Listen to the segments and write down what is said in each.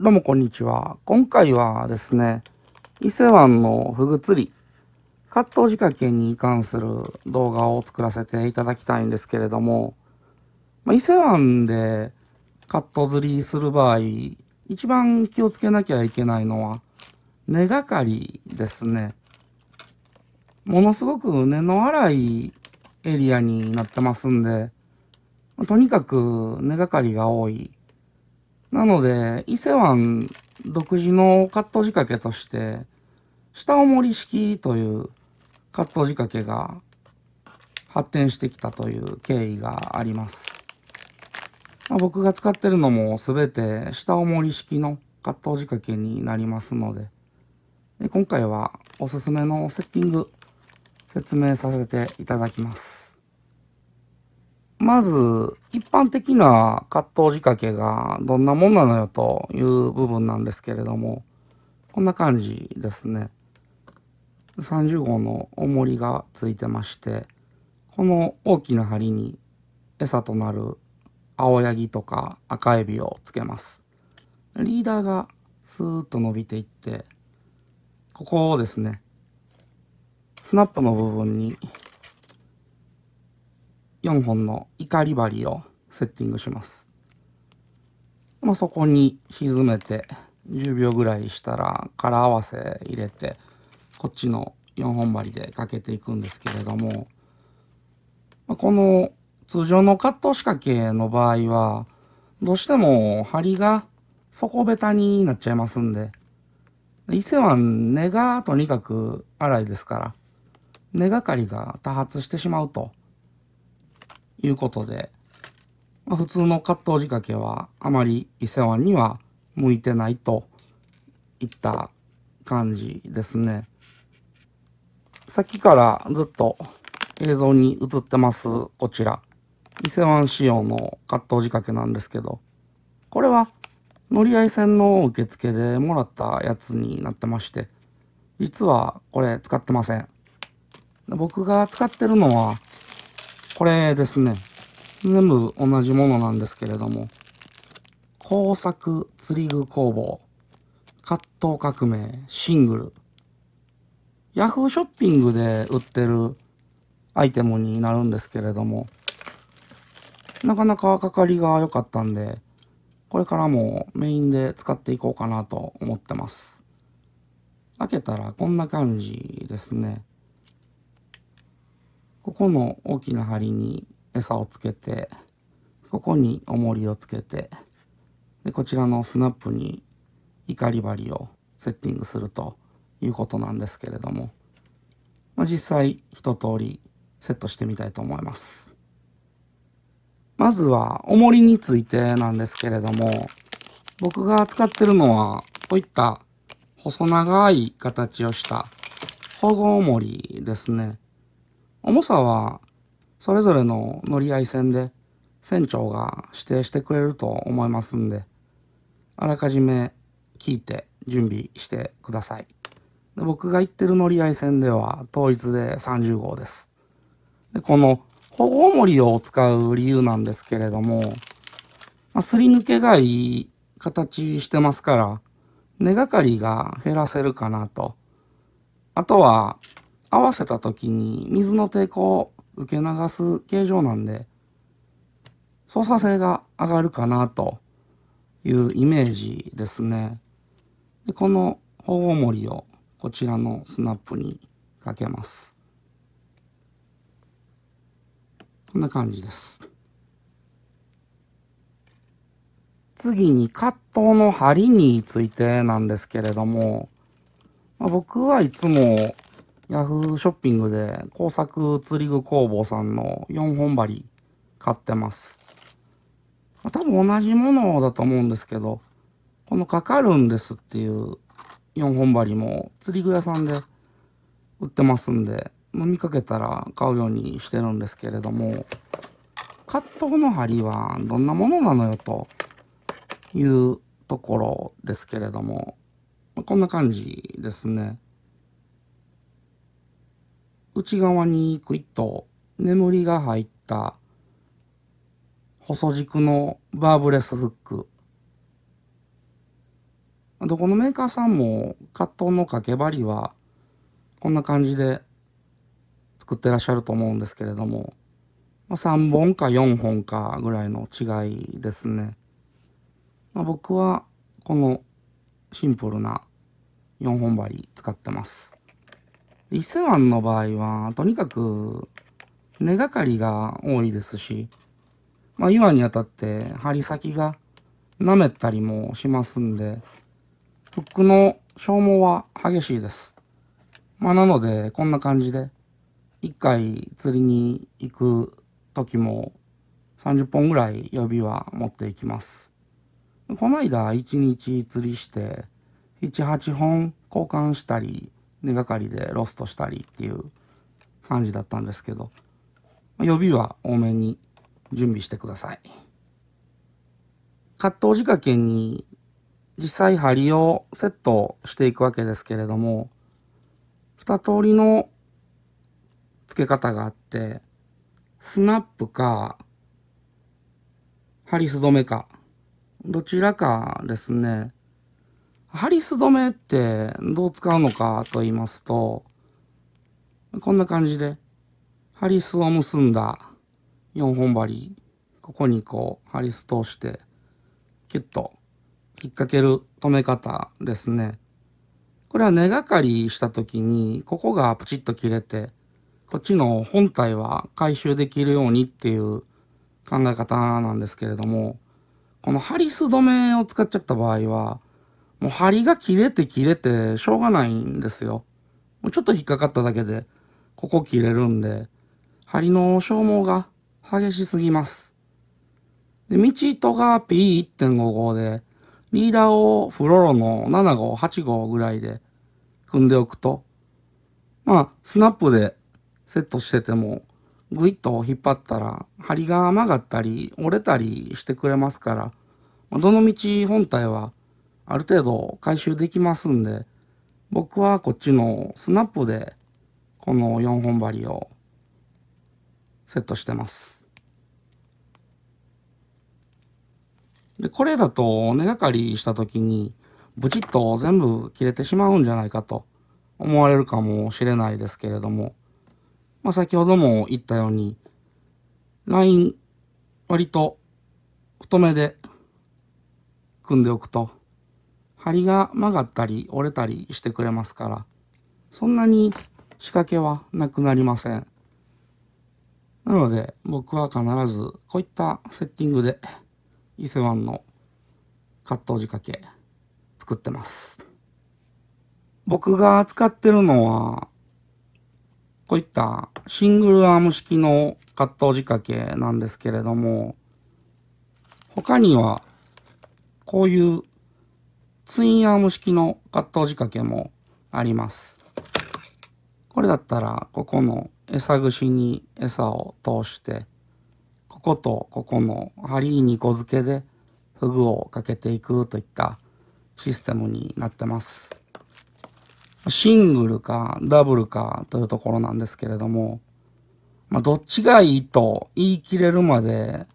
どうもこんにちは。今回はですね、伊勢湾のフグ釣り、カット仕掛けに関する動画を作らせていただきたいんですけれども、ま伊勢湾でカット釣りする場合、一番気をつけなきゃいけないのは、根がかりですね。ものすごく根の荒いエリアになってますんで、とにかく根がかりが多いなので、伊勢湾独自のカット仕掛けとして、下を盛り式というカット仕掛けが発展してきたという経緯があります。まあ、僕が使ってるのも全て下を盛り式のカット仕掛けになりますので、で今回はおすすめのセッティング説明させていただきます。まず、一般的な葛藤仕掛けがどんなもんなのよという部分なんですけれども、こんな感じですね。30号の重りがついてまして、この大きな針に餌となる青ヤギとか赤エビをつけます。リーダーがスーッと伸びていって、ここをですね、スナップの部分に4本の怒り針をセッティングします。まあ、そこに沈めて10秒ぐらいしたら殻合わせ入れてこっちの4本針でかけていくんですけれども、まあ、この通常のカット仕掛けの場合はどうしても針が底ベタになっちゃいますんで伊勢湾根がとにかく粗いですから根がかりが多発してしまうと。いうことで、まあ、普通のカット仕掛けはあまり伊勢湾には向いてないといった感じですね。さっきからずっと映像に映ってますこちら伊勢湾仕様のカット仕掛けなんですけどこれは乗り合い線の受付でもらったやつになってまして実はこれ使ってません僕が使ってるのはこれですね。全部同じものなんですけれども、工作釣り具工房、葛藤革命、シングル、ヤフーショッピングで売ってるアイテムになるんですけれども、なかなかかかりが良かったんで、これからもメインで使っていこうかなと思ってます。開けたらこんな感じですね。ここの大きな針に餌をつけてここに重りをつけてでこちらのスナップに怒り針をセッティングするということなんですけれども、まあ、実際一通りセットしてみたいと思いますまずは重りについてなんですけれども僕が使ってるのはこういった細長い形をした保護重りですね重さはそれぞれの乗り合い線で船長が指定してくれると思いますんで、あらかじめ聞いて準備してください。で僕が行ってる乗り合い線では統一で30号です。でこの保護りを使う理由なんですけれども、まあ、すり抜けがいい形してますから、根がかりが減らせるかなと。あとは、合わせた時に水の抵抗を受け流す形状なんで操作性が上がるかなというイメージですね。でこの保護りをこちらのスナップにかけます。こんな感じです。次にカッの針についてなんですけれども、まあ、僕はいつもヤフーショッピングで工作釣り具工房さんの4本針買ってます。多分同じものだと思うんですけど、このかかるんですっていう4本針も釣り具屋さんで売ってますんで、ま見かけたら買うようにしてるんですけれども、カットの針はどんなものなのよというところですけれども、こんな感じですね。内側にクイッと眠りが入った細軸のバーブレスフックどこのメーカーさんもカットのかけ針はこんな感じで作ってらっしゃると思うんですけれども3本か4本かぐらいの違いですね、まあ、僕はこのシンプルな4本針使ってます伊勢湾の場合は、とにかく、根がかりが多いですし、まあ、岩にあたって針先が舐めたりもしますんで、フックの消耗は激しいです。まあ、なので、こんな感じで、一回釣りに行く時も30本ぐらい予備は持っていきます。この間1日釣りして、1、8本交換したり根がかりでロストしたりっていう感じだったんですけど、予備は多めに準備してください。カットお掛けに実際針をセットしていくわけですけれども、二通りの付け方があって、スナップか、ハリス止めか、どちらかですね、ハリス止めってどう使うのかと言いますと、こんな感じで、ハリスを結んだ4本針、ここにこう、ハリス通して、キュッと引っ掛ける止め方ですね。これは根掛かりした時に、ここがプチッと切れて、こっちの本体は回収できるようにっていう考え方なんですけれども、このハリス止めを使っちゃった場合は、もう針が切れて切れてしょうがないんですよ。もうちょっと引っかかっただけで、ここ切れるんで、針の消耗が激しすぎます。で、道糸が P1.55 で、リーダーをフロロの7号、8号ぐらいで組んでおくと、まあ、スナップでセットしてても、ぐいっと引っ張ったら、針が曲がったり、折れたりしてくれますから、どの道本体はある程度回収できますんで、僕はこっちのスナップで、この4本針をセットしてます。で、これだと根がかりした時に、ブチッと全部切れてしまうんじゃないかと思われるかもしれないですけれども、まあ、先ほども言ったように、ライン割と太めで組んでおくと針が曲がったり折れたりしてくれますから、そんなに仕掛けはなくなりません。なので僕は必ずこういったセッティングで伊勢湾のカット仕掛け作ってます。僕が使ってるのはこういったシングルアーム式のカット仕掛けなんですけれども他にはこういうツインアーム式のカット仕掛けもあります。これだったら、ここの餌串に餌を通して、こことここの針2個付けでフグをかけていくといったシステムになってます。シングルかダブルかというところなんですけれども、まあ、どっちがいいと言い切れるまで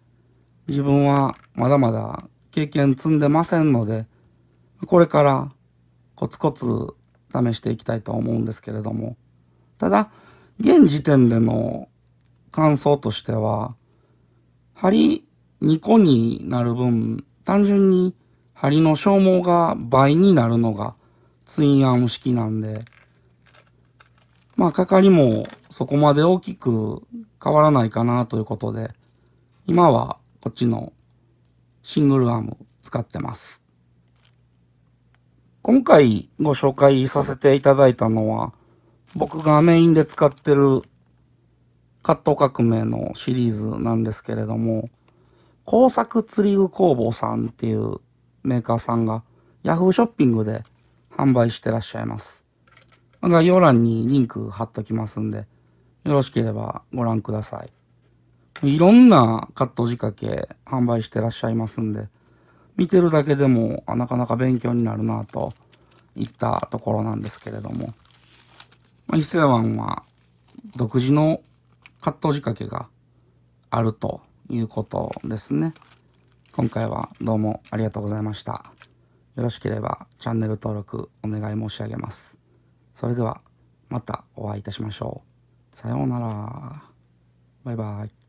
自分はまだまだ経験積んでませんので、これからコツコツ試していきたいと思うんですけれども、ただ、現時点での感想としては、針2個になる分、単純に針の消耗が倍になるのがツインアーム式なんで、まあ、かかりもそこまで大きく変わらないかなということで、今はこっちのシングルアーム使ってます。今回ご紹介させていただいたのは、僕がメインで使ってるカット革命のシリーズなんですけれども、工作釣り具工房さんっていうメーカーさんが Yahoo ショッピングで販売してらっしゃいます。概要欄にリンク貼っときますんで、よろしければご覧ください。いろんなカット仕掛け販売してらっしゃいますんで、見てるだけでもなかなか勉強になるなといったところなんですけれども、まあ、伊勢湾は独自の葛藤仕掛けがあるということですね。今回はどうもありがとうございました。よろしければチャンネル登録お願い申し上げます。それではまたお会いいたしましょう。さようなら。バイバイ。